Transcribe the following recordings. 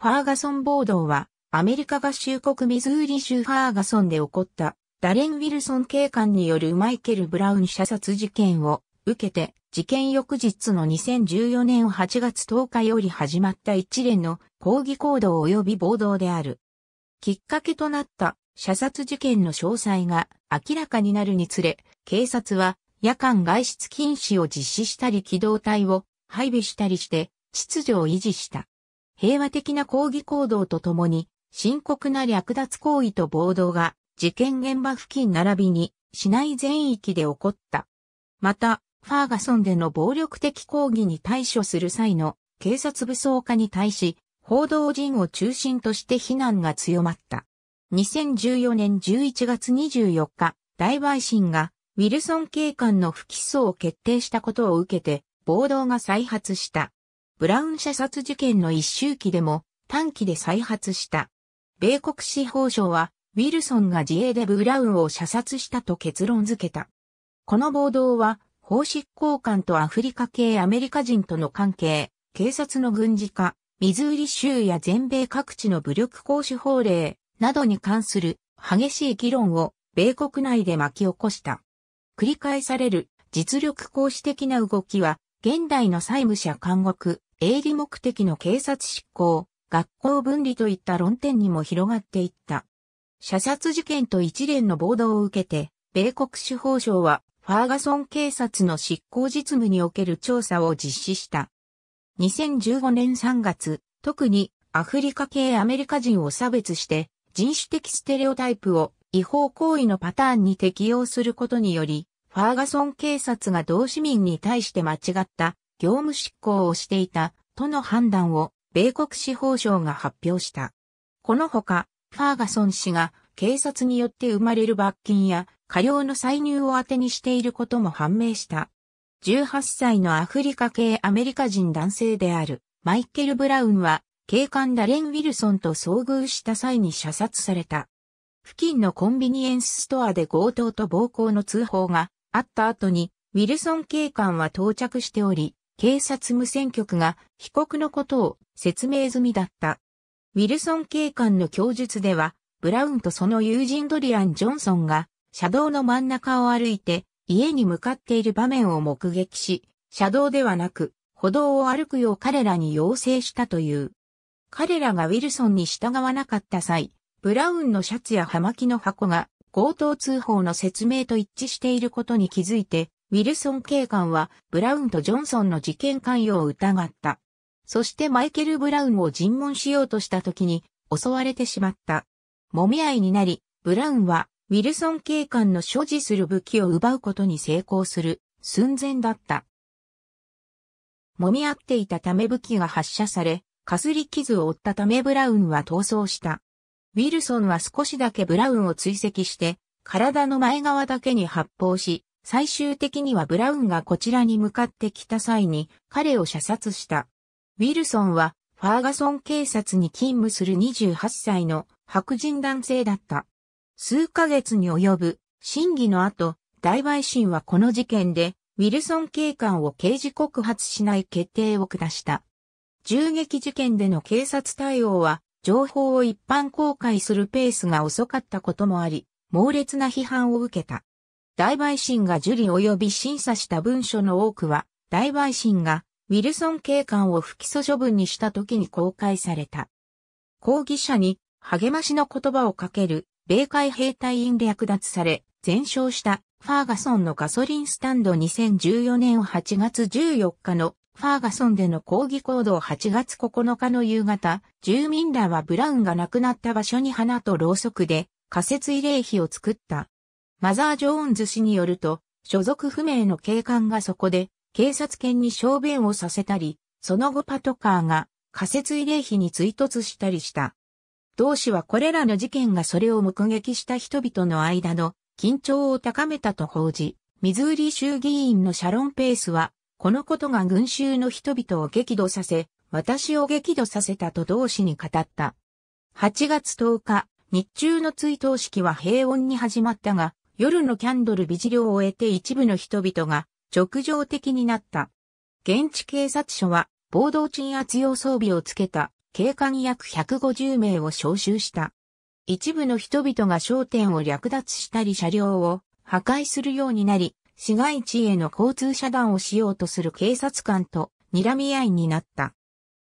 ファーガソン暴動は、アメリカ合衆国ミズーリ州ファーガソンで起こった、ダレン・ウィルソン警官によるマイケル・ブラウン射殺事件を受けて、事件翌日の2014年8月10日より始まった一連の抗議行動及び暴動である。きっかけとなった射殺事件の詳細が明らかになるにつれ、警察は夜間外出禁止を実施したり機動隊を配備したりして秩序を維持した。平和的な抗議行動とともに、深刻な略奪行為と暴動が、事件現場付近並びに、市内全域で起こった。また、ファーガソンでの暴力的抗議に対処する際の警察武装化に対し、報道陣を中心として非難が強まった。2014年11月24日、大陪審がウィルソン警官の不起訴を決定したことを受けて、暴動が再発した。ブラウン射殺事件の一周期でも短期で再発した。米国司法省は、ウィルソンが自衛でブラウンを射殺したと結論付けた。この暴動は、法執行官とアフリカ系アメリカ人との関係、警察の軍事化、ミズーリ州や全米各地の武力行使法令などに関する激しい議論を米国内で巻き起こした。繰り返される実力行使的な動きは、現代の債務者監獄、営利目的の警察執行、学校分離といった論点にも広がっていった。射殺事件と一連の暴動を受けて、米国司法省は、ファーガソン警察の執行実務における調査を実施した。2015年3月、特にアフリカ系アメリカ人を差別して、人種的ステレオタイプを違法行為のパターンに適用することにより、ファーガソン警察が同市民に対して間違った業務執行をしていたとの判断を米国司法省が発表した。このほか、ファーガソン氏が警察によって生まれる罰金や過料の歳入を当てにしていることも判明した。18歳のアフリカ系アメリカ人男性であるマイケル・ブラウンは警官ダレン・ウィルソンと遭遇した際に射殺された。付近のコンビニエンスストアで強盗と暴行の通報があった後にウィルソン警官は到着しており、警察無線局が被告のことを説明済みだった。ウィルソン警官の供述では、ブラウンとその友人ドリアン・ジョンソンが、車道の真ん中を歩いて、家に向かっている場面を目撃し、車道ではなく、歩道を歩くよう彼らに要請したという。彼らがウィルソンに従わなかった際、ブラウンのシャツや葉巻の箱が強盗通報の説明と一致していることに気づいて、ウィルソン警官はブラウンとジョンソンの事件関与を疑った。そしてマイケル・ブラウンを尋問しようとした時に襲われてしまった。揉み合いになり、ブラウンはウィルソン警官の所持する武器を奪うことに成功する寸前だった。揉み合っていたため武器が発射され、かすり傷を負ったためブラウンは逃走した。ウィルソンは少しだけブラウンを追跡して、体の前側だけに発砲し、最終的にはブラウンがこちらに向かってきた際に彼を射殺した。ウィルソンはファーガソン警察に勤務する28歳の白人男性だった。数ヶ月に及ぶ審議の後、大陪審はこの事件でウィルソン警官を刑事告発しない決定を下した。銃撃事件での警察対応は情報を一般公開するペースが遅かったこともあり、猛烈な批判を受けた。大陪審が受理及び審査した文書の多くは、大陪審がウィルソン警官を不起訴処分にした時に公開された。抗議者に励ましの言葉をかける米海兵隊員略奪され、全焼したファーガソンのガソリンスタンド2014年8月14日のファーガソンでの抗議行動8月9日の夕方、住民らはブラウンが亡くなった場所に花とろうそくで仮設慰霊碑を作った。マザー・ジョーンズ氏によると、所属不明の警官がそこで、警察犬に小便をさせたり、その後パトカーが仮設慰霊碑に追突したりした。同氏はこれらの事件がそれを目撃した人々の間の緊張を高めたと報じ、ミズーリ州議員のシャロン・ペースは、このことが群衆の人々を激怒させ、私を激怒させたと同氏に語った。8月10日、日中の追悼式は平穏に始まったが、夜のキャンドル美事量を終えて一部の人々が直上的になった。現地警察署は暴動鎮圧用装備をつけた警官約150名を招集した。一部の人々が商店を略奪したり車両を破壊するようになり、市街地への交通遮断をしようとする警察官と睨み合いになった。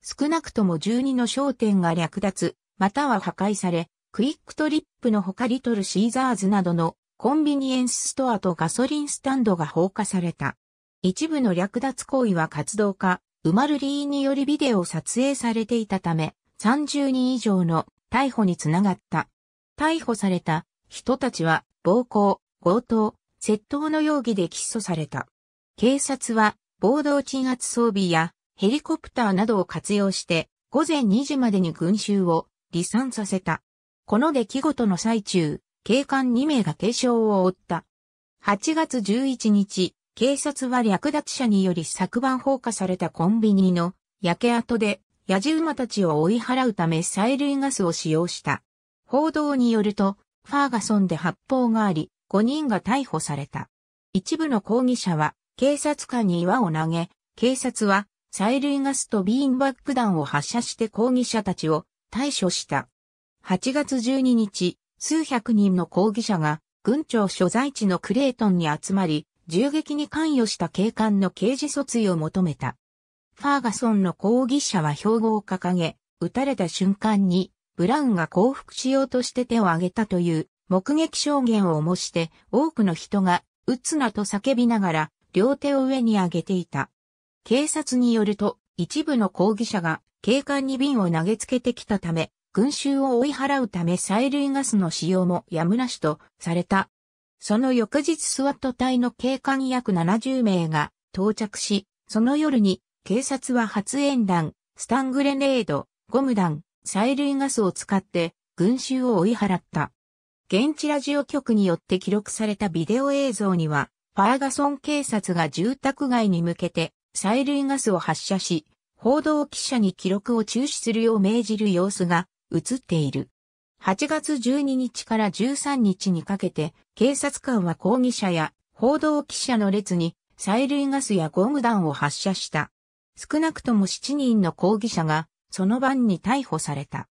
少なくとも12の商店が略奪、または破壊され、クイックトリップの他リトルシーザーズなどのコンビニエンスストアとガソリンスタンドが放火された。一部の略奪行為は活動家、ウマルリーによりビデオを撮影されていたため、30人以上の逮捕につながった。逮捕された人たちは暴行、強盗、窃盗の容疑で起訴された。警察は暴動鎮圧装備やヘリコプターなどを活用して午前2時までに群衆を離散させた。この出来事の最中、警官2名が軽傷を負った。8月11日、警察は略奪者により昨晩放火されたコンビニの焼け跡で野じ馬たちを追い払うため催涙ガスを使用した。報道によると、ファーガソンで発砲があり、5人が逮捕された。一部の抗議者は、警察官に岩を投げ、警察は、催涙ガスとビーンバック弾を発射して抗議者たちを対処した。8月12日、数百人の抗議者が、軍庁所在地のクレートンに集まり、銃撃に関与した警官の刑事訴追を求めた。ファーガソンの抗議者は標語を掲げ、撃たれた瞬間に、ブラウンが降伏しようとして手を挙げたという目撃証言を模して、多くの人が、撃つなと叫びながら、両手を上に上げていた。警察によると、一部の抗議者が警官に瓶を投げつけてきたため、群衆を追い払うため催涙ガスの使用もやむなしとされた。その翌日スワット隊の警官約70名が到着し、その夜に警察は発煙弾、スタングレネード、ゴム弾、催涙ガスを使って群衆を追い払った。現地ラジオ局によって記録されたビデオ映像には、ファーガソン警察が住宅街に向けて催涙ガスを発射し、報道記者に記録を中止するよう命じる様子が映っている。8月12日から13日にかけて、警察官は抗議者や報道記者の列に催涙ガスやゴム弾を発射した。少なくとも7人の抗議者が、その晩に逮捕された。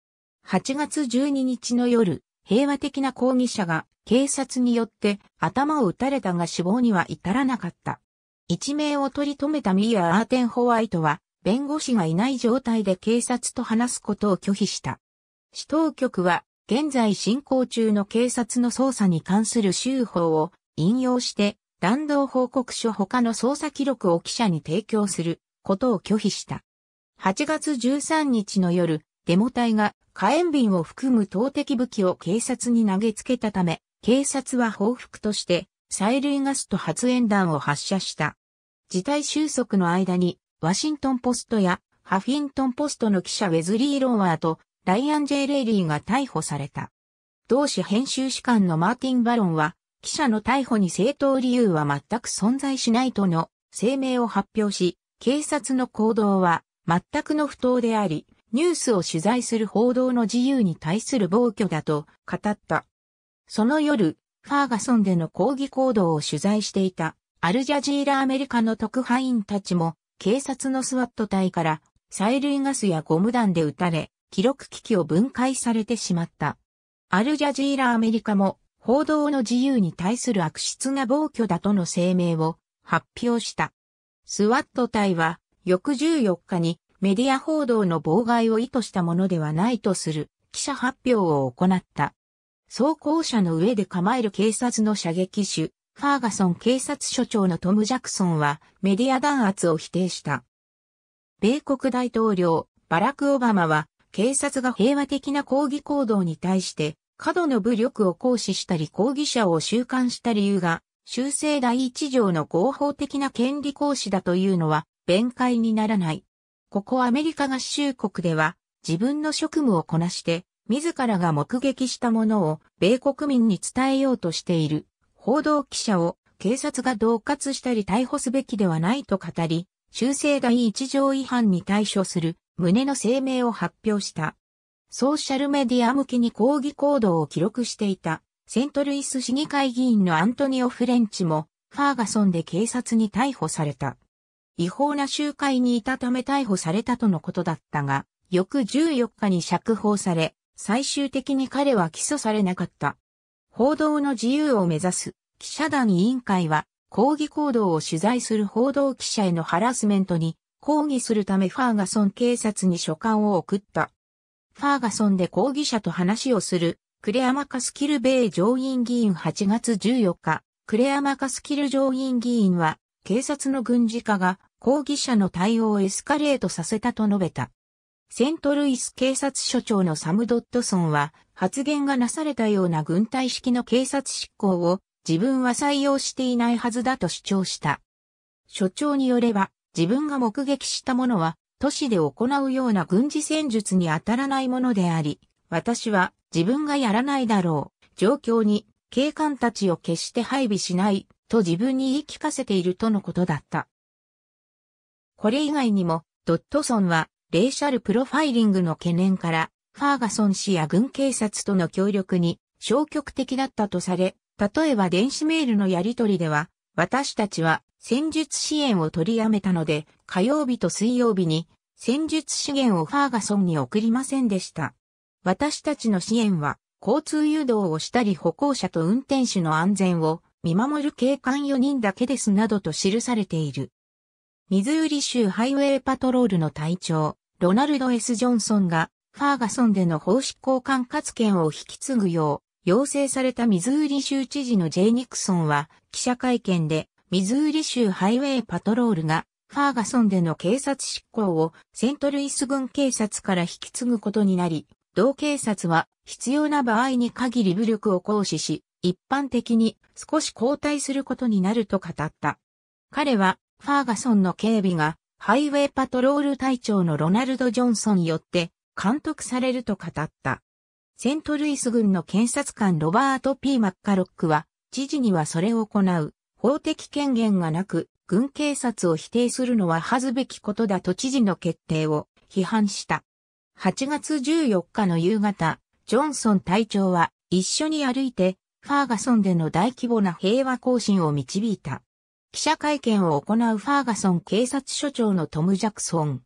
8月12日の夜、平和的な抗議者が警察によって頭を撃たれたが死亡には至らなかった。一命を取り留めたミーア・アーテン・ホワイトは、弁護士がいない状態で警察と話すことを拒否した。市当局は、現在進行中の警察の捜査に関する州法を引用して、弾道報告書他の捜査記録を記者に提供することを拒否した。8月13日の夜、デモ隊が火炎瓶を含む投擲武器を警察に投げつけたため、警察は報復として催涙ガスと発煙弾を発射した。事態収束の間に、ワシントンポストやハフィントンポストの記者ウェズリー・ローワーとライアン・ジェイ・レイリーが逮捕された。同志編集士官のマーティン・バロンは、記者の逮捕に正当理由は全く存在しないとの声明を発表し、警察の行動は全くの不当であり、ニュースを取材する報道の自由に対する暴挙だと語った。その夜、ファーガソンでの抗議行動を取材していたアルジャジーラアメリカの特派員たちも警察のスワット隊から催涙ガスやゴム弾で撃たれ、記録機器を分解されてしまった。アルジャジーラアメリカも報道の自由に対する悪質な暴挙だとの声明を発表した。スワット隊は翌14日にメディア報道の妨害を意図したものではないとする記者発表を行った。装甲車の上で構える警察の射撃手、ファーガソン警察署長のトム・ジャクソンはメディア弾圧を否定した。米国大統領、バラク・オバマは警察が平和的な抗議行動に対して過度の武力を行使したり抗議者を収監した理由が修正第一条の合法的な権利行使だというのは弁解にならない。ここアメリカ合衆国では自分の職務をこなして自らが目撃したものを米国民に伝えようとしている報道記者を警察が同喝したり逮捕すべきではないと語り、修正第一条違反に対処する胸の声明を発表した。ソーシャルメディア向きに抗議行動を記録していた、セントルイス市議会議員のアントニオ・フレンチも、ファーガソンで警察に逮捕された。違法な集会にいたため逮捕されたとのことだったが、翌14日に釈放され、最終的に彼は起訴されなかった。報道の自由を目指す記者団委員会は、抗議行動を取材する報道記者へのハラスメントに抗議するためファーガソン警察に書簡を送った。ファーガソンで抗議者と話をする、クレアマカスキル米上院議員8月14日、クレアマカスキル上院議員は、警察の軍事化が抗議者の対応をエスカレートさせたと述べた。セントルイス警察署長のサム・ドットソンは、発言がなされたような軍隊式の警察執行を自分は採用していないはずだと主張した。署長によれば、自分が目撃したものは、都市で行うような軍事戦術に当たらないものであり、私は自分がやらないだろう、状況に警官たちを決して配備しない、と自分に言い聞かせているとのことだった。これ以外にも、ドットソンは、レーシャルプロファイリングの懸念から、ファーガソン氏や軍警察との協力に消極的だったとされ、例えば電子メールのやり取りでは、私たちは戦術支援を取りやめたので、火曜日と水曜日に戦術資源をファーガソンに送りませんでした。私たちの支援は、交通誘導をしたり歩行者と運転手の安全を見守る警官4人だけですなどと記されている。ミズーリ州ハイウェイパトロールの隊長、ロナルド・ S・ ジョンソンが、ファーガソンでの法執行管轄権を引き継ぐよう、要請されたミズーリ州知事のジェイ・ニクソンは、記者会見で、ミズーリ州ハイウェイパトロールが、ファーガソンでの警察執行をセントルイス軍警察から引き継ぐことになり、同警察は必要な場合に限り武力を行使し、一般的に少し後退することになると語った。彼は、ファーガソンの警備が、ハイウェイパトロール隊長のロナルド・ジョンソンによって、監督されると語った。セントルイス軍の検察官ロバート・ピーマッカロックは、知事にはそれを行う、法的権限がなく、軍警察を否定するのは恥ずべきことだと知事の決定を批判した。8月14日の夕方、ジョンソン隊長は一緒に歩いて、ファーガソンでの大規模な平和行進を導いた。記者会見を行うファーガソン警察署長のトム・ジャクソン。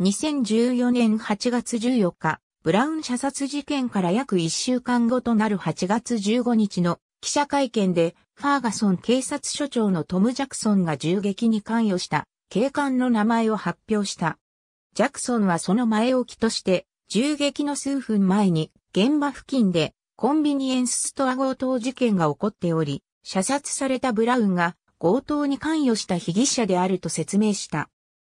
2014年8月14日、ブラウン射殺事件から約1週間後となる8月15日の記者会見で、ファーガソン警察署長のトム・ジャクソンが銃撃に関与した警官の名前を発表した。ジャクソンはその前置きとして、銃撃の数分前に現場付近でコンビニエンスストア強盗事件が起こっており、射殺されたブラウンが強盗に関与した被疑者であると説明した。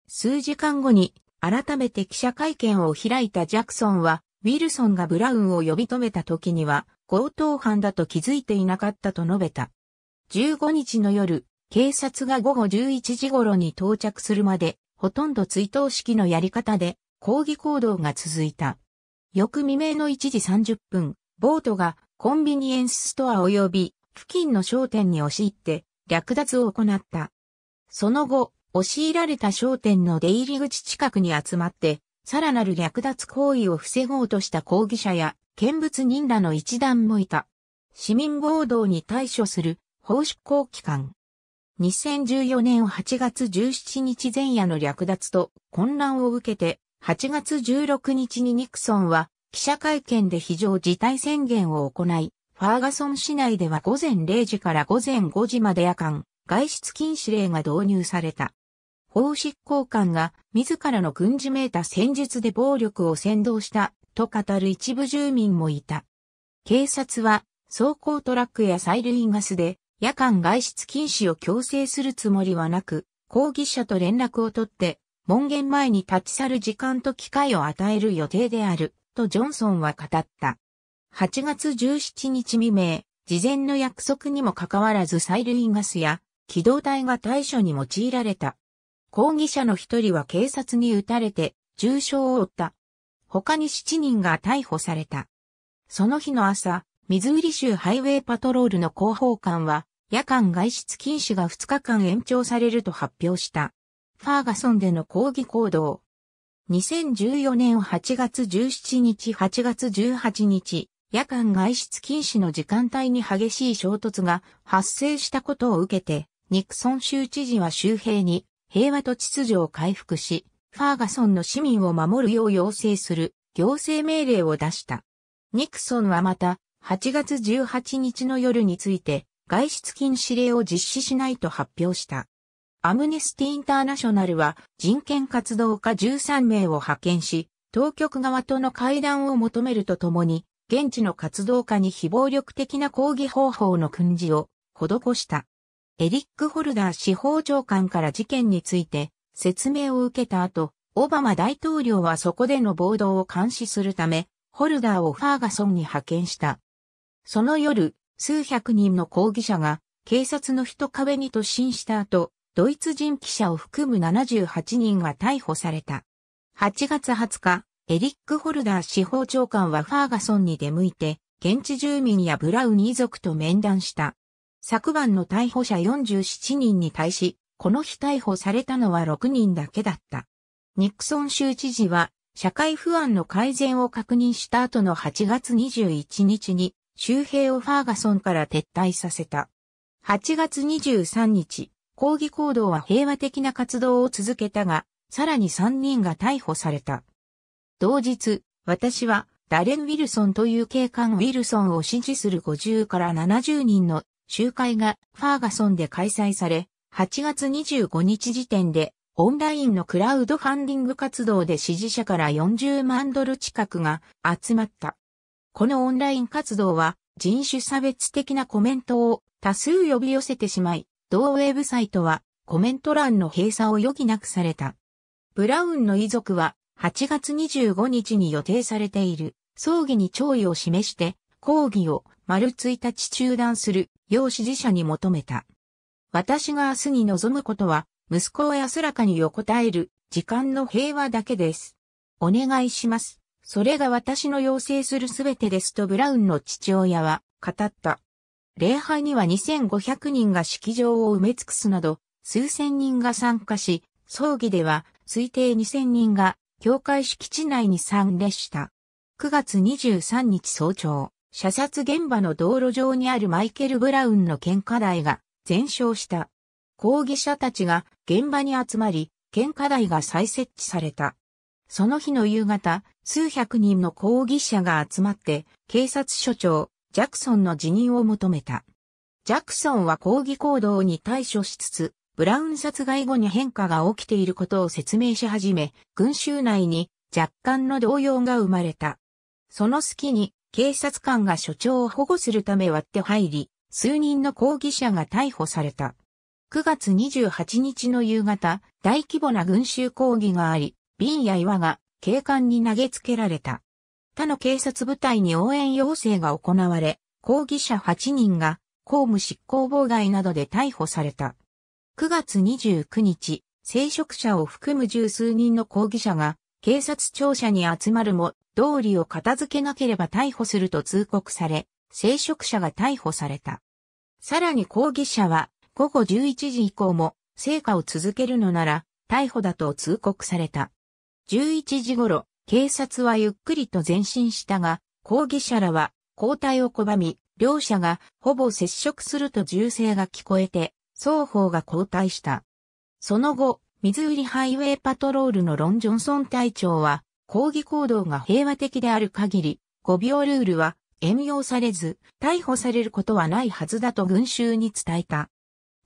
数時間後に改めて記者会見を開いたジャクソンは、ウィルソンがブラウンを呼び止めた時には強盗犯だと気づいていなかったと述べた。15日の夜、警察が午後11時頃に到着するまで、ほとんど追悼式のやり方で抗議行動が続いた。翌未明の1時30分、ボートがコンビニエンスストア及び付近の商店に押し入って略奪を行った。その後、押し入られた商店の出入り口近くに集まって、さらなる略奪行為を防ごうとした抗議者や見物人らの一団もいた。市民暴動に対処する法執行機関。2014年8月17日前夜の略奪と混乱を受けて、8月16日にニクソンは記者会見で非常事態宣言を行い、ファーガソン市内では午前0時から午前5時まで夜間、外出禁止令が導入された。法執行官が自らの軍事めいた戦術で暴力を先動したと語る一部住民もいた。警察は走行トラックや催涙ガスで夜間外出禁止を強制するつもりはなく、抗議者と連絡を取って、門限前に立ち去る時間と機会を与える予定である、とジョンソンは語った。8月17日未明、事前の約束にもかかわらず催涙ガスや機動隊が対処に用いられた。抗議者の一人は警察に撃たれて重傷を負った。他に7人が逮捕された。その日の朝、ミズーリ州ハイウェイパトロールの広報官は夜間外出禁止が2日間延長されると発表した。ファーガソンでの抗議行動。2014年8月17日8月18日、夜間外出禁止の時間帯に激しい衝突が発生したことを受けて、ニクソン州知事は周辺に平和と秩序を回復し、ファーガソンの市民を守るよう要請する行政命令を出した。ニクソンはまた、8月18日の夜について、外出禁止令を実施しないと発表した。アムネスティ・インターナショナルは人権活動家13名を派遣し、当局側との会談を求めるとともに、現地の活動家に非暴力的な抗議方法の訓示を施した。エリック・ホルダー司法長官から事件について説明を受けた後、オバマ大統領はそこでの暴動を監視するため、ホルダーをファーガソンに派遣した。その夜、数百人の抗議者が警察の人壁に突進した後、ドイツ人記者を含む78人が逮捕された。8月20日、エリック・ホルダー司法長官はファーガソンに出向いて、現地住民やブラウニー族と面談した。昨晩の逮捕者47人に対し、この日逮捕されたのは6人だけだった。ニクソン州知事は、社会不安の改善を確認した後の8月21日に、周平をファーガソンから撤退させた。8月23日、抗議行動は平和的な活動を続けたが、さらに3人が逮捕された。同日、私はダレン・ウィルソンという警官ウィルソンを支持する50から70人の集会がファーガソンで開催され、8月25日時点でオンラインのクラウドファンディング活動で支持者から40万ドル近くが集まった。このオンライン活動は人種差別的なコメントを多数呼び寄せてしまい、同ウェブサイトはコメント欄の閉鎖を余儀なくされた。ブラウンの遺族は8月25日に予定されている葬儀に弔意を示して抗議を丸1日中断する要支持者に求めた。私が明日に望むことは息子を安らかに横たえる時間の平和だけです。お願いします。それが私の要請するすべてですとブラウンの父親は語った。礼拝には2500人が式場を埋め尽くすなど、数千人が参加し、葬儀では推定2000人が教会敷地内に参列した。9月23日早朝、射殺現場の道路上にあるマイケル・ブラウンの献花台が全焼した。抗議者たちが現場に集まり、献花台が再設置された。その日の夕方、数百人の抗議者が集まって、警察署長、ジャクソンの辞任を求めた。ジャクソンは抗議行動に対処しつつ、ブラウン殺害後に変化が起きていることを説明し始め、群衆内に若干の動揺が生まれた。その隙に、警察官が署長を保護するため割って入り、数人の抗議者が逮捕された。9月28日の夕方、大規模な群衆抗議があり、瓶や岩が警官に投げつけられた。他の警察部隊に応援要請が行われ、抗議者8人が公務執行妨害などで逮捕された。9月29日、聖職者を含む十数人の抗議者が警察庁舎に集まるも、道理を片付けなければ逮捕すると通告され、聖職者が逮捕された。さらに抗議者は午後11時以降も成果を続けるのなら逮捕だと通告された。11時頃、警察はゆっくりと前進したが、抗議者らは交代を拒み、両者がほぼ接触すると銃声が聞こえて、双方が交代した。その後、ミズーリハイウェイパトロールのロン・ジョンソン隊長は、抗議行動が平和的である限り、5秒ルールは遠用されず、逮捕されることはないはずだと群衆に伝えた。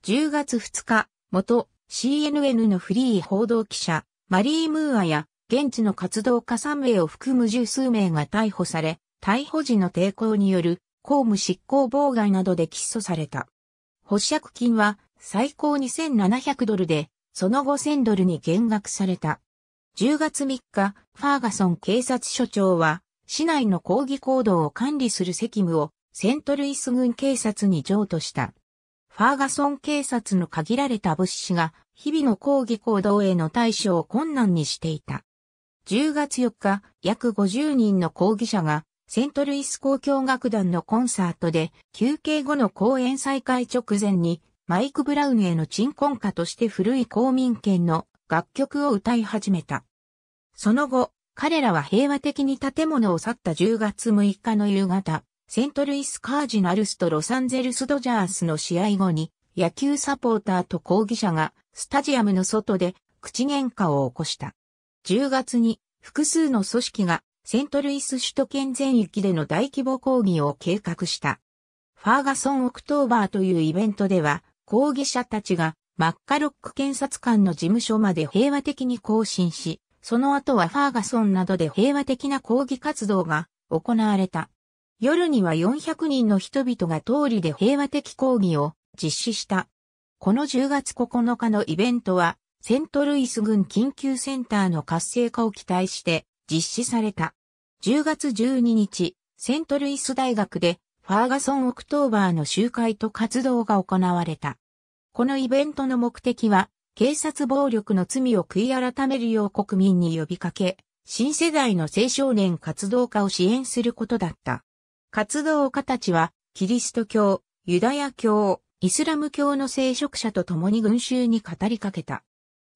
10月2日、元 CNN のフリー報道記者、マリー・ムーアや現地の活動家3名を含む十数名が逮捕され、逮捕時の抵抗による公務執行妨害などで起訴された。保釈金は最高2700ドルで、その後1000ドルに減額された。10月3日、ファーガソン警察署長は、市内の抗議行動を管理する責務をセントルイス軍警察に譲渡した。ファーガソン警察の限られた物資が日々の抗議行動への対処を困難にしていた。10月4日、約50人の抗議者が、セントルイス交響楽団のコンサートで、休憩後の公演再開直前に、マイク・ブラウンへの鎮魂歌として古い公民権の楽曲を歌い始めた。その後、彼らは平和的に建物を去った10月6日の夕方、セントルイス・カージナルスとロサンゼルス・ドジャースの試合後に、野球サポーターと抗議者が、スタジアムの外で、口喧嘩を起こした。10月に複数の組織がセントルイス首都圏全域での大規模抗議を計画した。ファーガソン・オクトーバーというイベントでは、抗議者たちがマッカロック検察官の事務所まで平和的に更新し、その後はファーガソンなどで平和的な抗議活動が行われた。夜には400人の人々が通りで平和的抗議を実施した。この10月9日のイベントはセントルイス軍緊急センターの活性化を期待して実施された。10月12日、セントルイス大学でファーガソン・オクトーバーの集会と活動が行われた。このイベントの目的は、警察暴力の罪を悔い改めるよう国民に呼びかけ、新世代の青少年活動家を支援することだった。活動家たちは、キリスト教、ユダヤ教、イスラム教の聖職者と共に群衆に語りかけた。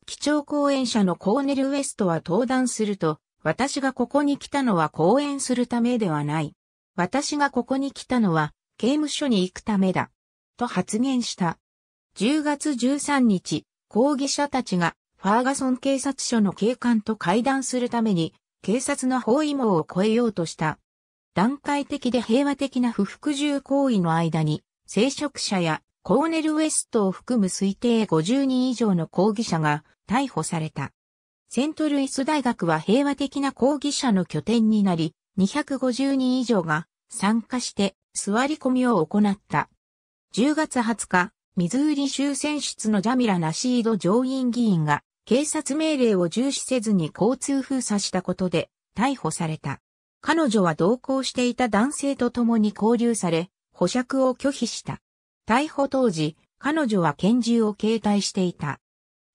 基調講演者のコーネル・ウエストは登壇すると、私がここに来たのは講演するためではない。私がここに来たのは刑務所に行くためだ。と発言した。10月13日、抗議者たちがファーガソン警察署の警官と会談するために警察の包囲網を越えようとした。段階的で平和的な不服従行為の間に、聖職者やコーネル・ウェストを含む推定50人以上の抗議者が逮捕された。セントルイス大学は平和的な抗議者の拠点になり、250人以上が参加して座り込みを行った。10月20日、ミズーリ州選出のジャミラ・ナシード上院議員が警察命令を重視せずに交通封鎖したことで逮捕された。彼女は同行していた男性と共に交流され、保釈を拒否した。逮捕当時、彼女は拳銃を携帯していた。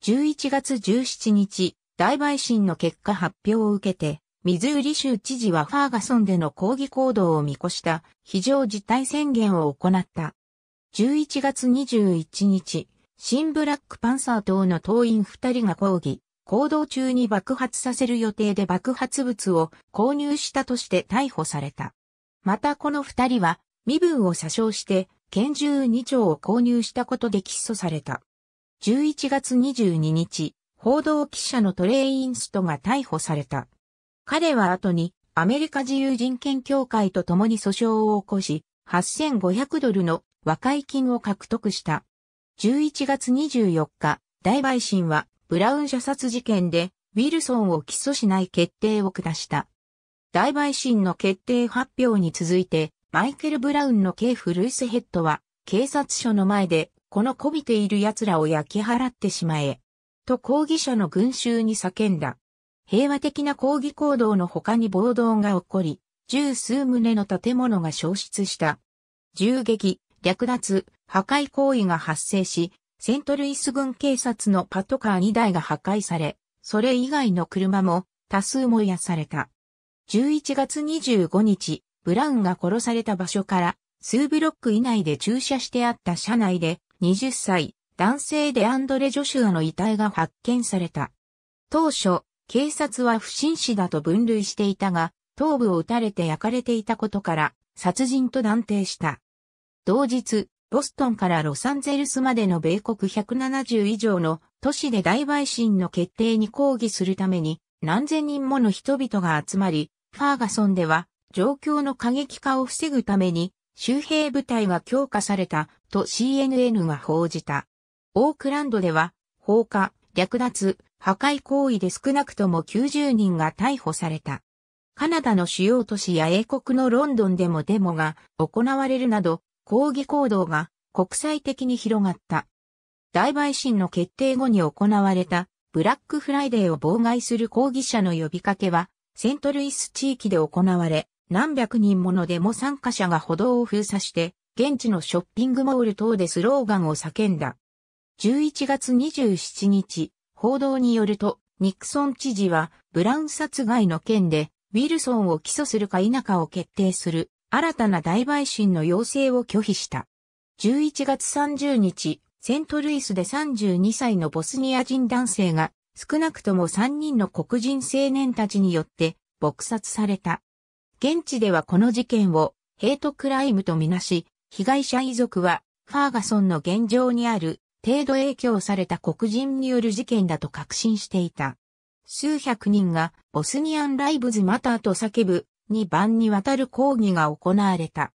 11月17日、大陪審の結果発表を受けて、ミズーリ州知事はファーガソンでの抗議行動を見越した非常事態宣言を行った。11月21日、新ブラックパンサー等の党員2人が抗議、行動中に爆発させる予定で爆発物を購入したとして逮捕された。またこの2人は身分を詐称して拳銃2丁を購入したことで起訴された。11月22日、報道記者のトレイインストが逮捕された。彼は後にアメリカ自由人権協会と共に訴訟を起こし、8500ドルの和解金を獲得した。11月24日、大陪審はブラウン射殺事件でウィルソンを起訴しない決定を下した。大陪審の決定発表に続いて、マイケル・ブラウンの系フルースヘッドは警察署の前でこのこびている奴らを焼き払ってしまえ。と抗議者の群衆に叫んだ。平和的な抗議行動の他に暴動が起こり、十数棟の建物が消失した。銃撃、略奪、破壊行為が発生し、セントルイス軍警察のパトカー2台が破壊され、それ以外の車も多数燃やされた。11月25日、ブラウンが殺された場所から数ブロック以内で駐車してあった車内で20歳、男性デアンドレ・ジョシュアの遺体が発見された。当初、警察は不審死だと分類していたが、頭部を撃たれて焼かれていたことから、殺人と断定した。同日、ボストンからロサンゼルスまでの米国170以上の都市で大陪審の決定に抗議するために何千人もの人々が集まり、ファーガソンでは状況の過激化を防ぐために周辺部隊が強化されたと CNN が報じた。オークランドでは放火、略奪、破壊行為で少なくとも90人が逮捕された。カナダの主要都市や英国のロンドンでもデモが行われるなど抗議行動が国際的に広がった。大陪審の決定後に行われたブラックフライデーを妨害する抗議者の呼びかけはセントルイス地域で行われ、何百人ものデモ参加者が歩道を封鎖して、現地のショッピングモール等でスローガンを叫んだ。11月27日、報道によると、ニクソン知事は、ブラウン殺害の件で、ウィルソンを起訴するか否かを決定する、新たな大陪審の要請を拒否した。11月30日、セントルイスで32歳のボスニア人男性が、少なくとも3人の黒人青年たちによって、撲殺された。現地ではこの事件をヘイトクライムとみなし、被害者遺族はファーガソンの現状にある程度影響された黒人による事件だと確信していた。数百人がボスニアンライブズマターと叫ぶ2番にわたる抗議が行われた。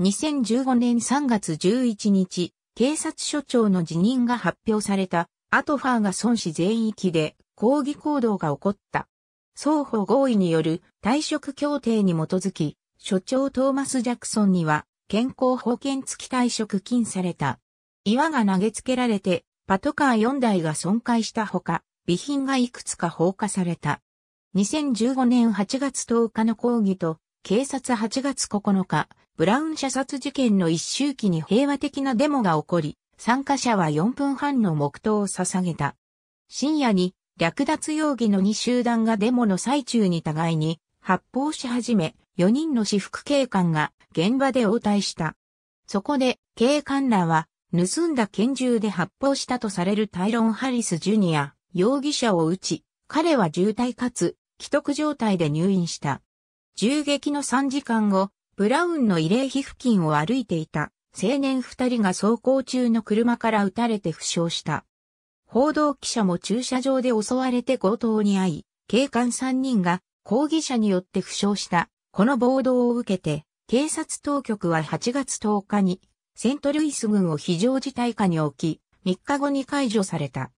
2015年3月11日、警察署長の辞任が発表された、後ファーガソン氏全域で抗議行動が起こった。双方合意による退職協定に基づき、所長トーマス・ジャクソンには健康保険付き退職金された。岩が投げつけられて、パトカー4台が損壊したほか、備品がいくつか放火された。2015年8月10日の抗議と、警察8月9日、ブラウン射殺事件の一周期に平和的なデモが起こり、参加者は4分半の黙祷を捧げた。深夜に略奪容疑の2集団がデモの最中に互いに発砲し始め、4人の私服警官が現場で応対した。そこで、警官らは、盗んだ拳銃で発砲したとされるタイロン・ハリス・ジュニア、容疑者を撃ち、彼は重体かつ、既得状態で入院した。銃撃の3時間後、ブラウンの慰霊碑付近を歩いていた青年2人が走行中の車から撃たれて負傷した。報道記者も駐車場で襲われて強盗に遭い、警官3人が抗議者によって負傷した。この暴動を受けて、警察当局は8月10日に、セントルイス軍を非常事態下に置き、3日後に解除された。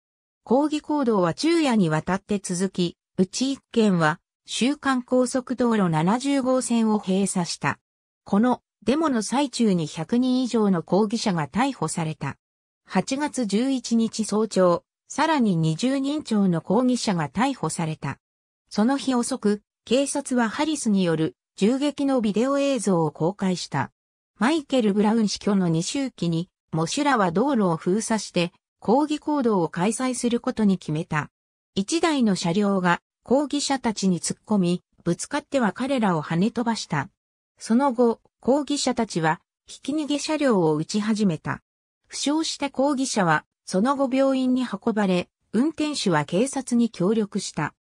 抗議行動は昼夜にわたって続き、うち1件は、週間高速道路70号線を閉鎖した。このデモの最中に100人以上の抗議者が逮捕された。8月11日早朝、さらに20人超の抗議者が逮捕された。その日遅く、警察はハリスによる銃撃のビデオ映像を公開した。マイケル・ブラウン死去の2周期に、モシュラは道路を封鎖して、抗議行動を開催することに決めた。1台の車両が抗議者たちに突っ込み、ぶつかっては彼らを跳ね飛ばした。その後、抗議者たちは、ひき逃げ車両を撃ち始めた。負傷した抗議者は、その後病院に運ばれ、運転手は警察に協力した。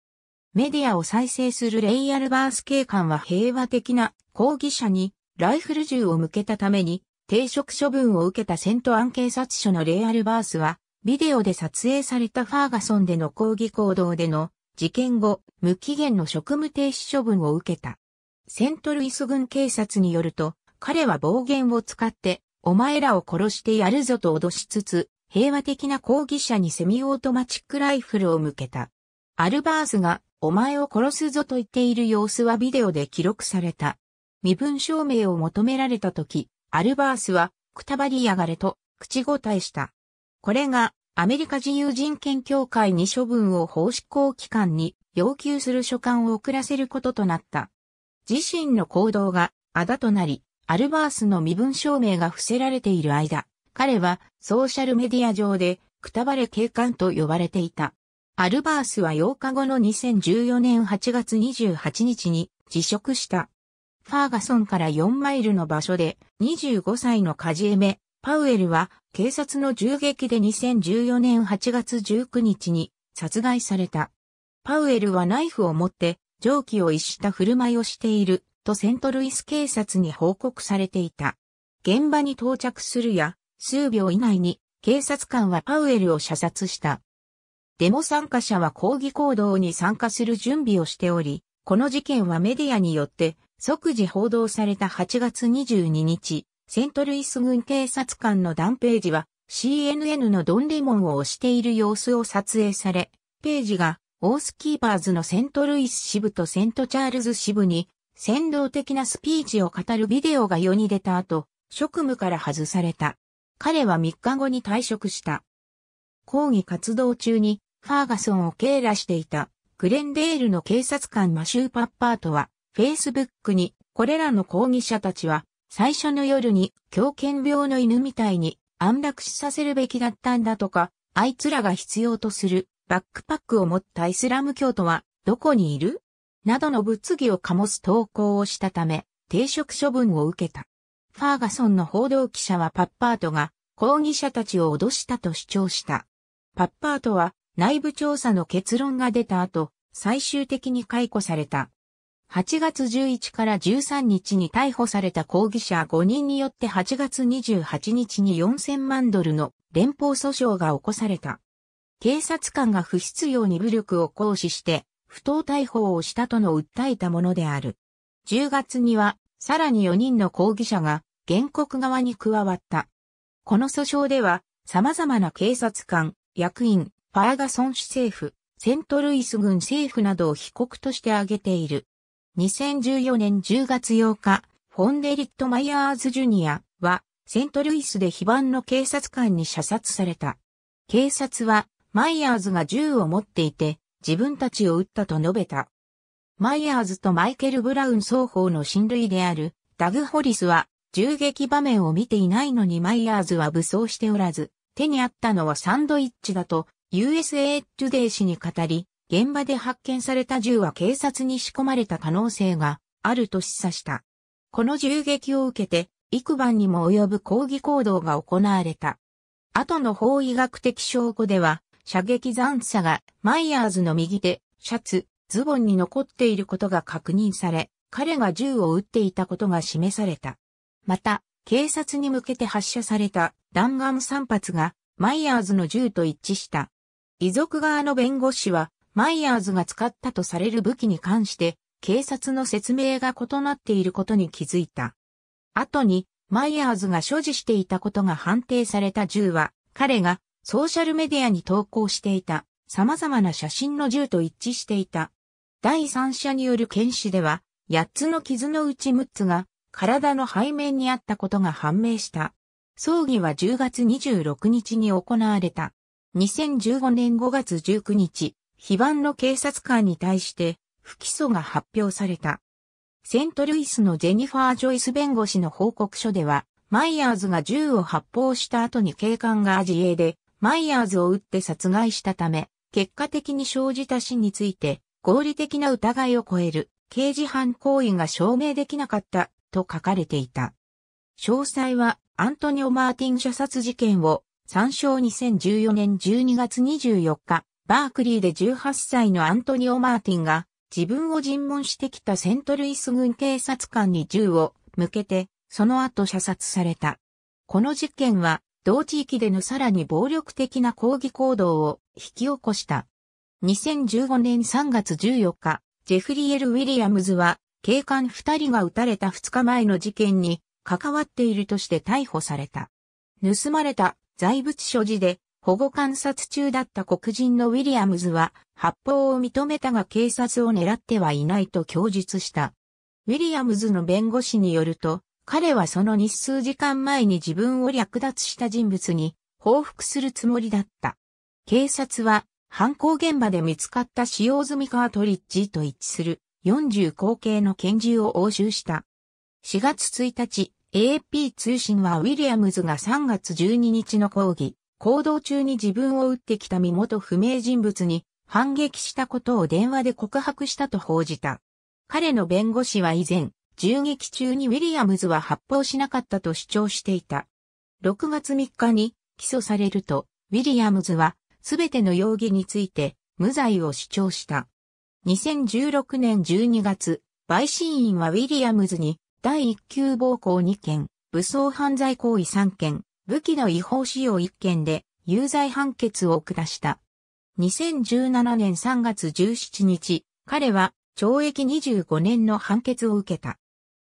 メディアを再生するレイ・アルバース警官は平和的な抗議者にライフル銃を向けたために停職処分を受けたセントアン警察署のレイ・アルバースはビデオで撮影されたファーガソンでの抗議行動での事件後無期限の職務停止処分を受けた。セントルイス軍警察によると彼は暴言を使ってお前らを殺してやるぞと脅しつつ、平和的な抗議者にセミオートマチックライフルを向けた。アルバースが、お前を殺すぞと言っている様子はビデオで記録された。身分証明を求められた時、アルバースは、くたばりやがれと、口答えした。これが、アメリカ自由人権協会に処分を法執行機関に要求する書簡を送らせることとなった。自身の行動が、あだとなり、アルバースの身分証明が伏せられている間、彼はソーシャルメディア上でくたばれ警官と呼ばれていた。アルバースは8日後の2014年8月28日に辞職した。ファーガソンから4マイルの場所で25歳のカジエメ、パウエルは警察の銃撃で2014年8月19日に殺害された。パウエルはナイフを持って蒸気を逸した振る舞いをしているとセントルイス警察に報告されていた。現場に到着するや、数秒以内に警察官はパウエルを射殺した。デモ参加者は抗議行動に参加する準備をしており、この事件はメディアによって即時報道された8月22日、セントルイス軍警察官のダン・ページは CNN のドン・レモンを押している様子を撮影され、ページがオースキーパーズのセントルイス支部とセントチャールズ支部に先導的なスピーチを語るビデオが世に出た後、職務から外された。彼は3日後に退職した。抗議活動中にファーガソンを警らしていたグレンデールの警察官マシュー・パッパートは、フェイスブックにこれらの抗議者たちは最初の夜に狂犬病の犬みたいに安楽死させるべきだったんだとか、あいつらが必要とするバックパックを持ったイスラム教徒はどこにいるなどの物議を醸す投稿をしたため、停職処分を受けた。ファーガソンの報道記者はパッパートが抗議者たちを脅したと主張した。パッパートは内部調査の結論が出た後、最終的に解雇された。8月11から13日に逮捕された抗議者5人によって8月28日に4000万ドルの連邦訴訟が起こされた。警察官が不必要に武力を行使して不当逮捕をしたとの訴えたものである。10月には、さらに4人の抗議者が原告側に加わった。この訴訟では、様々な警察官、役員、ファーガソン市政府、セントルイス軍政府などを被告として挙げている。2014年10月8日、フォンデリット・マイヤーズ・ジュニアは、セントルイスで非番の警察官に射殺された。警察は、マイヤーズが銃を持っていて、自分たちを撃ったと述べた。マイヤーズとマイケル・ブラウン双方の親類であるダグ・ホリスは銃撃場面を見ていないのにマイヤーズは武装しておらず、手にあったのはサンドイッチだと USA トゥデイ氏に語り、現場で発見された銃は警察に仕込まれた可能性があると示唆した。この銃撃を受けて、幾晩にも及ぶ抗議行動が行われた。後の法医学的証拠では、射撃残差がマイヤーズの右手、シャツ、ズボンに残っていることが確認され、彼が銃を撃っていたことが示された。また、警察に向けて発射された弾丸3発がマイヤーズの銃と一致した。遺族側の弁護士は、マイヤーズが使ったとされる武器に関して、警察の説明が異なっていることに気づいた。後に、マイヤーズが所持していたことが判定された銃は、彼がソーシャルメディアに投稿していた様々な写真の銃と一致していた。第三者による検視では、8つの傷のうち6つが体の背面にあったことが判明した。葬儀は10月26日に行われた。2015年5月19日、非番の警察官に対して不起訴が発表された。セントルイスのジェニファー・ジョイス弁護士の報告書では、マイヤーズが銃を発砲した後に警官が自衛でマイヤーズを撃って殺害したため、結果的に生じた死について、合理的な疑いを超える、刑事犯行為が証明できなかった、と書かれていた。詳細は、アントニオ・マーティン射殺事件を、参照2014年12月24日、バークリーで18歳のアントニオ・マーティンが、自分を尋問してきたセントルイス軍警察官に銃を向けて、その後射殺された。この事件は、同地域でのさらに暴力的な抗議行動を引き起こした。2015年3月14日、ジェフリエル・ウィリアムズは、警官2人が撃たれた2日前の事件に関わっているとして逮捕された。盗まれた財物所持で保護観察中だった黒人のウィリアムズは発砲を認めたが警察を狙ってはいないと供述した。ウィリアムズの弁護士によると、彼はその日数時間前に自分を略奪した人物に報復するつもりだった。警察は犯行現場で見つかった使用済みカートリッジと一致する40口径の拳銃を押収した。4月1日、a p 通信はウィリアムズが3月12日の抗議、行動中に自分を撃ってきた身元不明人物に反撃したことを電話で告白したと報じた。彼の弁護士は以前、銃撃中にウィリアムズは発砲しなかったと主張していた。6月3日に起訴されると、ウィリアムズはすべての容疑について無罪を主張した。2016年12月、陪審員はウィリアムズに第1級暴行2件、武装犯罪行為3件、武器の違法使用1件で有罪判決を下した。2017年3月17日、彼は懲役25年の判決を受けた。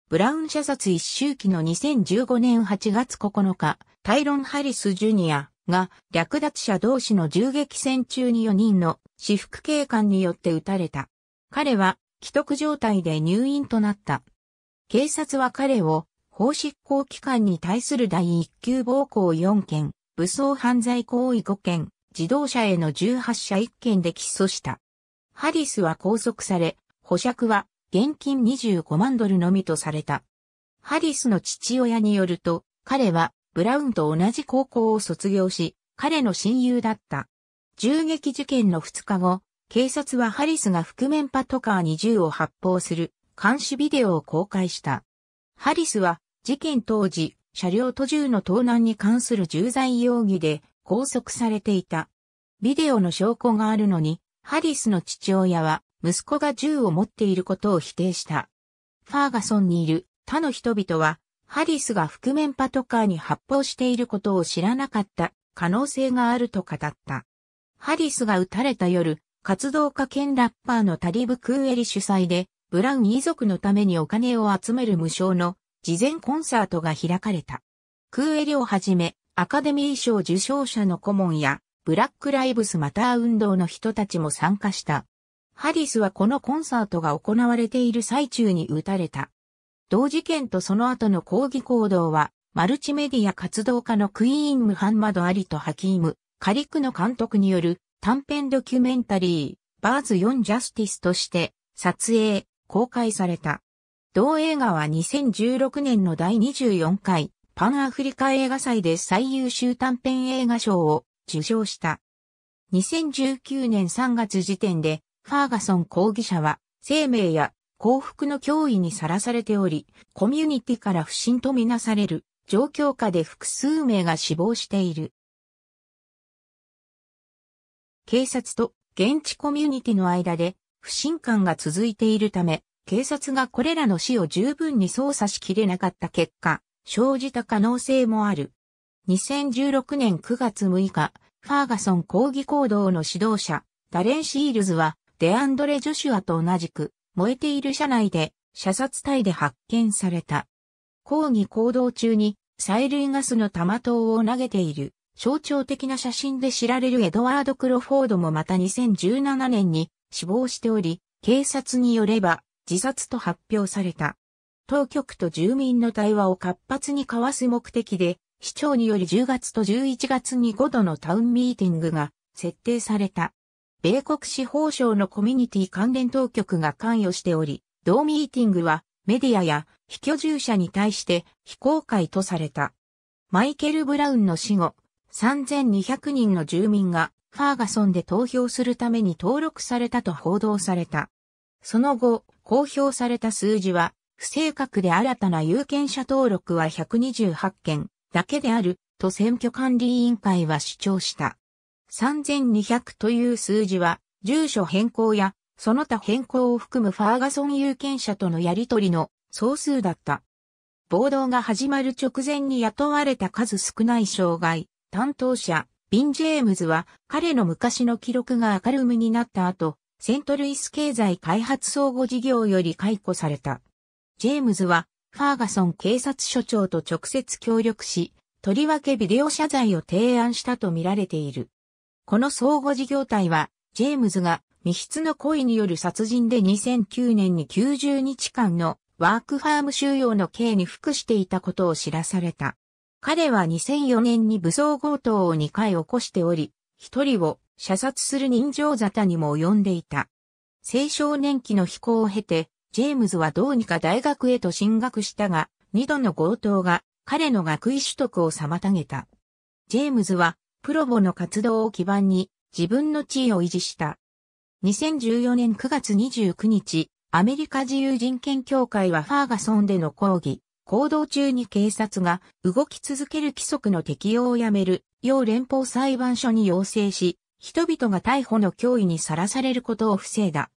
ブラウン射殺一周期の2015年8月9日、タイロン・ハリス・ジュニアが略奪者同士の銃撃戦中に4人の私服警官によって撃たれた。彼は既得状態で入院となった。警察は彼を法執行機関に対する第一級暴行4件、武装犯罪行為5件、自動車への18社1件で起訴した。ハリスは拘束され、保釈は現金25万ドルのみとされた。ハリスの父親によると、彼はブラウンと同じ高校を卒業し、彼の親友だった。銃撃事件の2日後、警察はハリスが覆面パトカーに銃を発砲する監視ビデオを公開した。ハリスは事件当時、車両と銃の盗難に関する重罪容疑で拘束されていた。ビデオの証拠があるのに、ハリスの父親は息子が銃を持っていることを否定した。ファーガソンにいる他の人々は、ハリスが覆面パトカーに発砲していることを知らなかった可能性があると語った。ハリスが撃たれた夜、活動家兼ラッパーのタリブ・クーエリ主催で、ブラウン遺族のためにお金を集める無償の事前コンサートが開かれた。クーエリをはじめ、アカデミー賞受賞者の顧問や、ブラック・ライブス・マター運動の人たちも参加した。ハリスはこのコンサートが行われている最中に撃たれた。同事件とその後の抗議行動は、マルチメディア活動家のクイーン・ムハンマド・アリとハキーム、カリクの監督による短編ドキュメンタリー、バーズ・ン・ジャスティスとして撮影、公開された。同映画は2016年の第24回パンアフリカ映画祭で最優秀短編映画賞を受賞した。2019年3月時点でファーガソン抗議者は、生命や幸福の脅威にさらされており、コミュニティから不信とみなされる状況下で複数名が死亡している。警察と現地コミュニティの間で不信感が続いているため、警察がこれらの死を十分に捜査しきれなかった結果、生じた可能性もある。2016年9月6日、ファーガソン抗議行動の指導者、ダレン・シールズは、デアンドレ・ジョシュアと同じく、燃えている車内で、射殺体で発見された。抗議行動中に、催涙ガスの玉刀を投げている、象徴的な写真で知られるエドワード・クロフォードもまた2017年に死亡しており、警察によれば、自殺と発表された。当局と住民の対話を活発に交わす目的で、市長により10月と11月に5度のタウンミーティングが設定された。米国司法省のコミュニティ関連当局が関与しており、同ミーティングはメディアや非居住者に対して非公開とされた。マイケル・ブラウンの死後、3200人の住民がファーガソンで投票するために登録されたと報道された。その後、公表された数字は、不正確で新たな有権者登録は128件だけであると選挙管理委員会は主張した。3200という数字は、住所変更や、その他変更を含むファーガソン有権者とのやりとりの総数だった。暴動が始まる直前に雇われた数少ない障害、担当者、ビン・ジェームズは彼の昔の記録が明るみになった後、セントルイス経済開発総合事業より解雇された。ジェームズはファーガソン警察署長と直接協力し、とりわけビデオ謝罪を提案したとみられている。この相互事業体は、ジェームズが未必の故意による殺人で2009年に90日間のワークファーム収容の刑に服していたことを知らされた。彼は2004年に武装強盗を2回起こしており、1人を射殺する人情沙汰にも及んでいた。青少年期の飛行を経て、ジェームズはどうにか大学へと進学したが、2度の強盗が彼の学位取得を妨げた。ジェームズはプロボの活動を基盤に自分の地位を維持した。2014年9月29日、アメリカ自由人権協会はファーガソンでの抗議、行動中に警察が動き続ける規則の適用をやめる、要連邦裁判所に要請し、人々が逮捕の脅威にさらされることを防いだ。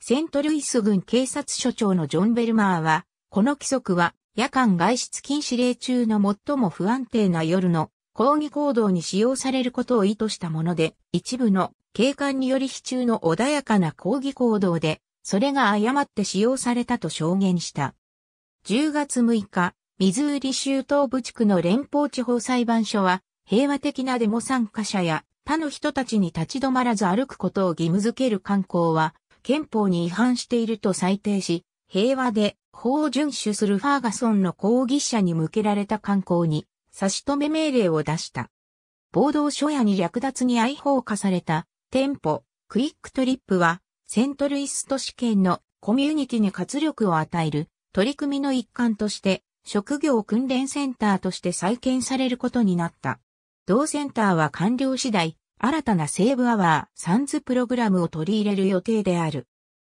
セントルイス軍警察署長のジョン・ベルマーは、この規則は夜間外出禁止令中の最も不安定な夜の抗議行動に使用されることを意図したもので、一部の警官により非中の穏やかな抗議行動で、それが誤って使用されたと証言した。10月6日、ミズーリ州東部地区の連邦地方裁判所は、平和的なデモ参加者や他の人たちに立ち止まらず歩くことを義務づける観光は、憲法に違反していると裁定し、平和で法を遵守するファーガソンの抗議者に向けられた観光に差し止め命令を出した。暴動初夜に略奪に相放化された店舗クイックトリップはセントルイス都市圏のコミュニティに活力を与える取り組みの一環として職業訓練センターとして再建されることになった。同センターは完了次第新たなセーブアワーサンズプログラムを取り入れる予定である。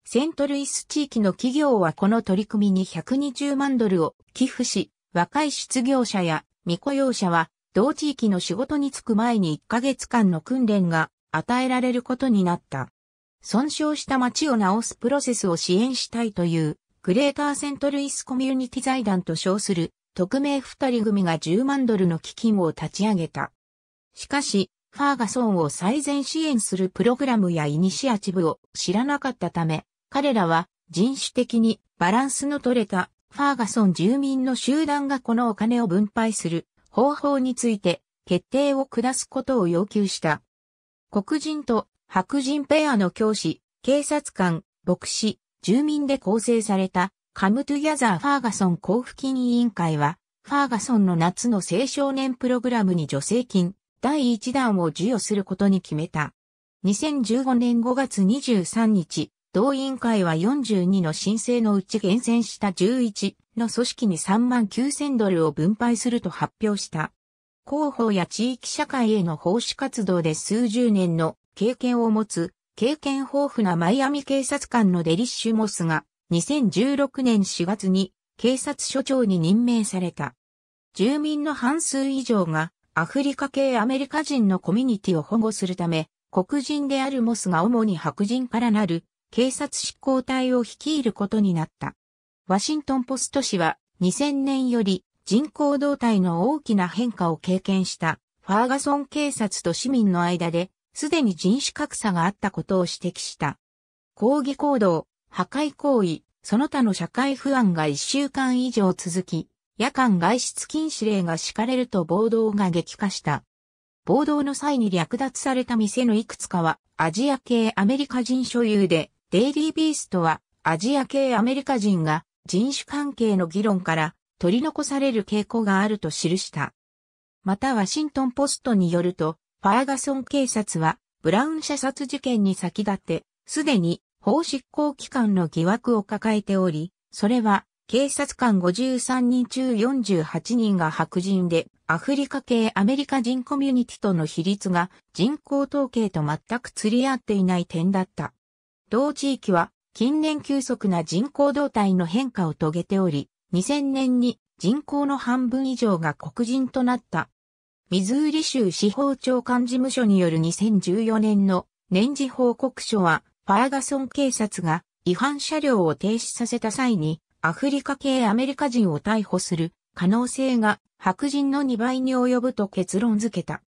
セントルイス地域の企業はこの取り組みに120万ドルを寄付し、若い失業者や未雇用者は、同地域の仕事に就く前に1ヶ月間の訓練が与えられることになった。損傷した町を直すプロセスを支援したいという、グレーターセントルイスコミュニティ財団と称する、匿名二人組が10万ドルの基金を立ち上げた。しかし、ファーガソンを最善支援するプログラムやイニシアチブを知らなかったため、彼らは人種的にバランスの取れたファーガソン住民の集団がこのお金を分配する方法について決定を下すことを要求した。黒人と白人ペアの教師、警察官、牧師、住民で構成されたカムトゥギャザー・ファーガソン交付金委員会は、ファーガソンの夏の青少年プログラムに助成金第1弾を授与することに決めた。2015年5月23日、同委員会は42の申請のうち厳選した11の組織に3万9000ドルを分配すると発表した。広報や地域社会への奉仕活動で数十年の経験を持つ、経験豊富なマイアミ警察官のデリッシュ・モスが、2016年4月に警察署長に任命された。住民の半数以上がアフリカ系アメリカ人のコミュニティを保護するため、黒人であるモスが主に白人からなる警察執行隊を率いることになった。ワシントンポスト氏は2000年より人口動態の大きな変化を経験したファーガソン警察と市民の間で、すでに人種格差があったことを指摘した。抗議行動、破壊行為、その他の社会不安が1週間以上続き、夜間外出禁止令が敷かれると暴動が激化した。暴動の際に略奪された店のいくつかはアジア系アメリカ人所有で、デイリービーストはアジア系アメリカ人が人種関係の議論から取り残される傾向があると記した。またワシントンポストによると、ファーガソン警察はブラウン射殺事件に先立って、すでに法執行機関の疑惑を抱えており、それは警察官53人中48人が白人で、アフリカ系アメリカ人コミュニティとの比率が人口統計と全く釣り合っていない点だった。同地域は近年急速な人口動態の変化を遂げており、2000年に人口の半分以上が黒人となった。ミズーリ州司法長官事務所による2014年の年次報告書は、ファーガソン警察が違反車両を停止させた際に、アフリカ系アメリカ人を逮捕する可能性が白人の2倍に及ぶと結論付けた。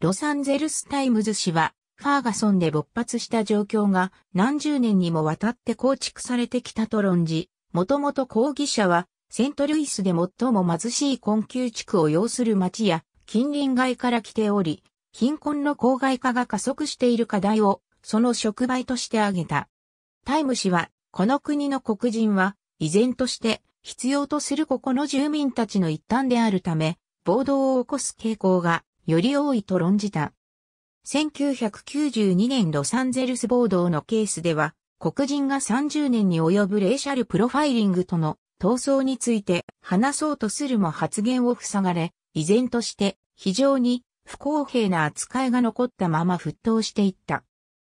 ロサンゼルスタイムズ紙はファーガソンで勃発した状況が何十年にもわたって構築されてきたと論じ、もともと抗議者は、セントルイスで最も貧しい困窮地区を要する町や近隣街から来ており、貧困の公害化が加速している課題を、その触媒として挙げた。タイム氏は、この国の黒人は、依然として必要とするここの住民たちの一端であるため、暴動を起こす傾向がより多いと論じた。1992年ロサンゼルス暴動のケースでは、黒人が30年に及ぶレーシャルプロファイリングとの闘争について話そうとするも発言を塞がれ、依然として非常に不公平な扱いが残ったまま沸騰していった。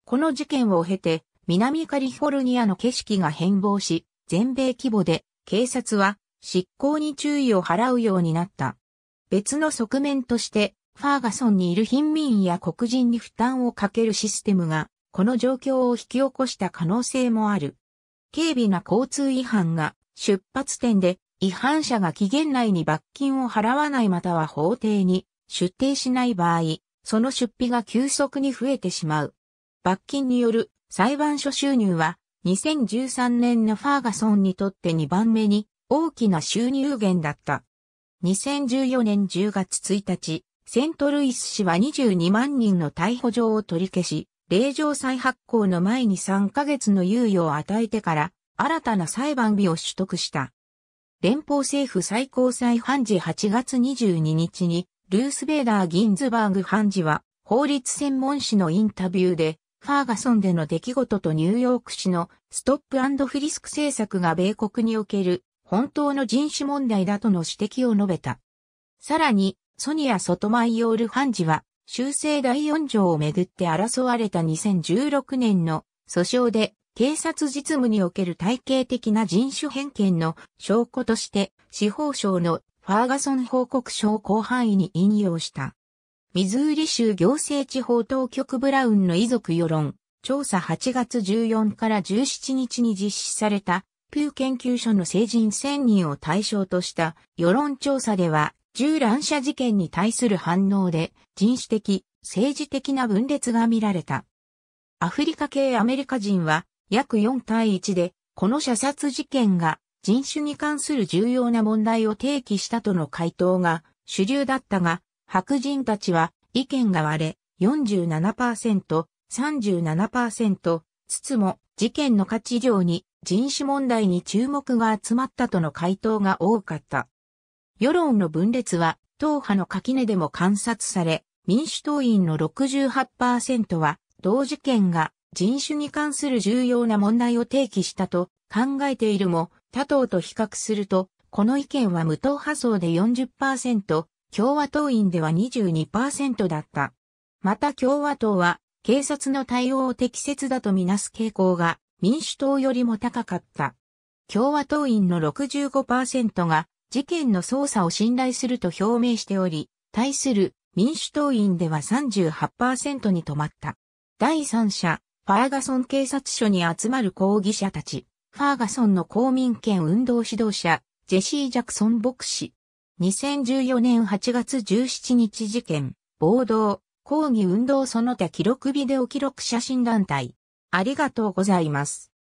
この事件を経て、南カリフォルニアの景色が変貌し、全米規模で警察は執行に注意を払うようになった。別の側面として、ファーガソンにいる貧民や黒人に負担をかけるシステムが、この状況を引き起こした可能性もある。軽微な交通違反が出発点で違反者が期限内に罰金を払わないまたは法廷に出廷しない場合、その出費が急速に増えてしまう。罰金による裁判所収入は2013年のファーガソンにとって2番目に大きな収入源だった。2014年10月1日、セントルイス市は22万人の逮捕状を取り消し、令状再発行の前に3ヶ月の猶予を与えてから、新たな裁判日を取得した。連邦政府最高裁判事8月22日に、ルース・ベーダー・ギンズバーグ判事は、法律専門誌のインタビューで、ファーガソンでの出来事とニューヨーク市のストップフリスク政策が米国における本当の人種問題だとの指摘を述べた。さらに、ソニア・ソトマイオール・判事は、修正第4条をめぐって争われた2016年の訴訟で、警察実務における体系的な人種偏見の証拠として、司法省のファーガソン報告書を広範囲に引用した。ミズーリ州行政地方当局ブラウンの遺族世論、調査8月14から17日に実施された、プー研究所の成人1000人を対象とした世論調査では、銃乱射事件に対する反応で人種的、政治的な分裂が見られた。アフリカ系アメリカ人は約4対1でこの射殺事件が人種に関する重要な問題を提起したとの回答が主流だったが白人たちは意見が割れ47%、37%、つつも事件の価値上に人種問題に注目が集まったとの回答が多かった。世論の分裂は、党派の垣根でも観察され、民主党員の68%は、同事件が人種に関する重要な問題を提起したと考えているも、他党と比較すると、この意見は無党派層で40%、共和党員では22%だった。また共和党は、警察の対応を適切だとみなす傾向が民主党よりも高かった。共和党員の65%が事件の捜査を信頼すると表明しており、対する民主党員では38%に止まった。第三者、ファーガソン警察署に集まる抗議者たち、ファーガソンの公民権運動指導者、ジェシー・ジャクソン牧師。2014年8月17日事件、暴動、抗議運動その他記録ビデオ記録写真団体。ありがとうございます。